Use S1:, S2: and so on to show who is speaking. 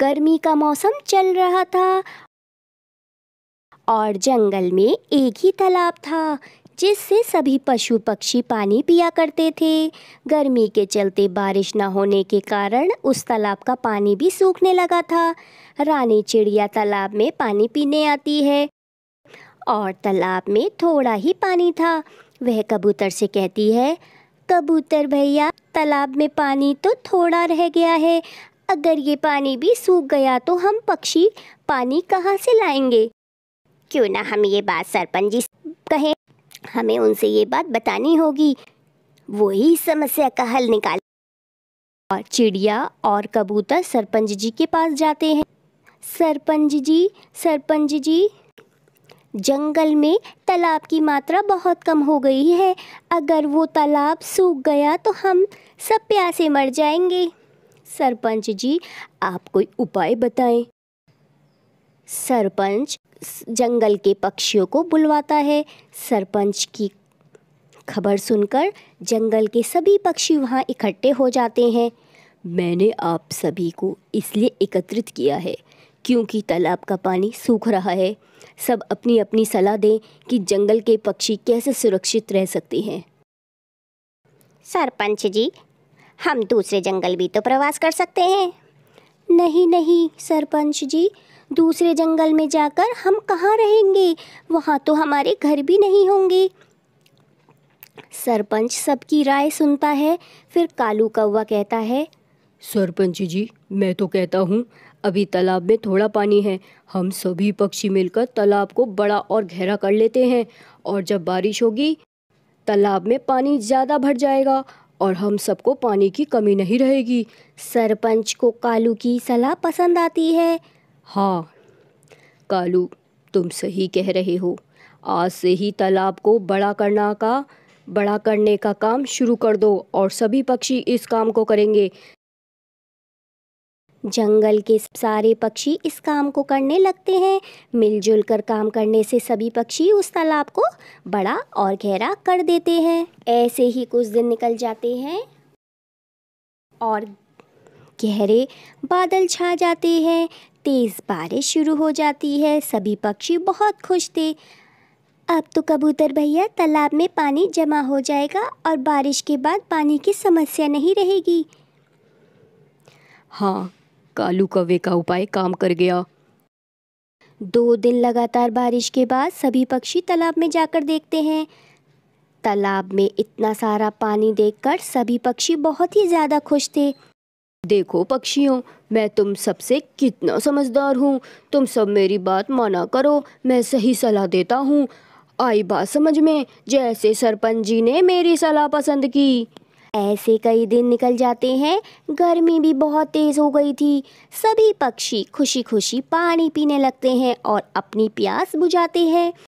S1: गर्मी का मौसम चल रहा था और जंगल में एक ही तालाब था जिससे सभी पशु पक्षी पानी पिया करते थे गर्मी के चलते बारिश न होने के कारण उस तालाब का पानी भी सूखने लगा था रानी चिड़िया तालाब में पानी पीने आती है और तालाब में थोड़ा ही पानी था वह कबूतर से कहती है कबूतर भैया तालाब में पानी तो थोड़ा रह गया है अगर ये पानी भी सूख गया तो हम पक्षी पानी कहाँ से लाएंगे क्यों ना हम ये बात सरपंच जी कहें हमें उनसे ये बात बतानी होगी वही समस्या का हल निकाल और चिड़िया और कबूतर सरपंच जी के पास जाते हैं सरपंच जी सरपंच जी जंगल में तालाब की मात्रा बहुत कम हो गई है अगर वो तालाब सूख गया तो हम सब प्यासे मर जाएंगे सरपंच जी आप कोई उपाय बताएं सरपंच जंगल के पक्षियों को बुलवाता है सरपंच की खबर सुनकर जंगल के सभी पक्षी वहाँ इकट्ठे हो जाते हैं मैंने आप सभी को इसलिए एकत्रित किया है क्योंकि तालाब का पानी सूख रहा है सब अपनी अपनी सलाह दें कि जंगल के पक्षी कैसे सुरक्षित रह सकते हैं सरपंच जी हम दूसरे जंगल भी तो प्रवास कर सकते हैं नहीं नहीं सरपंच जी दूसरे जंगल में जाकर हम कहाँ रहेंगे वहाँ तो हमारे घर भी नहीं होंगे सरपंच सबकी राय सुनता है फिर कालू कौवा कहता है सरपंच जी मैं तो कहता हूँ
S2: अभी तालाब में थोड़ा पानी है हम सभी पक्षी मिलकर तालाब को बड़ा और गहरा कर लेते हैं और जब बारिश होगी तालाब में पानी ज़्यादा भर जाएगा और हम सबको पानी की कमी नहीं रहेगी सरपंच को कालू की सलाह पसंद आती है हाँ कालू तुम सही कह रहे हो आज से ही तालाब को बड़ा करना का बड़ा करने का काम शुरू कर दो
S1: और सभी पक्षी इस काम को करेंगे जंगल के सारे पक्षी इस काम को करने लगते हैं मिलजुल कर काम करने से सभी पक्षी उस तालाब को बड़ा और गहरा कर देते हैं ऐसे ही कुछ दिन निकल जाते हैं और गहरे बादल छा जाते हैं तेज़ बारिश शुरू हो जाती है सभी पक्षी बहुत खुश थे अब तो कबूतर भैया तालाब में पानी जमा हो जाएगा और बारिश के बाद पानी की समस्या नहीं रहेगी
S2: हाँ कालू कव्वे
S1: का उपाय काम कर गया दो दिन लगातार बारिश के बाद सभी पक्षी तालाब में जाकर देखते हैं तालाब में इतना सारा पानी देखकर सभी पक्षी बहुत ही ज़्यादा खुश थे देखो पक्षियों मैं तुम सबसे
S2: कितना समझदार हूँ तुम सब मेरी बात माना करो मैं सही सलाह देता हूँ आई बात समझ में जैसे सरपंच जी ने मेरी सलाह पसंद की
S1: ऐसे कई दिन निकल जाते हैं गर्मी भी बहुत तेज़ हो गई थी सभी पक्षी खुशी खुशी पानी पीने लगते हैं और अपनी प्यास बुझाते हैं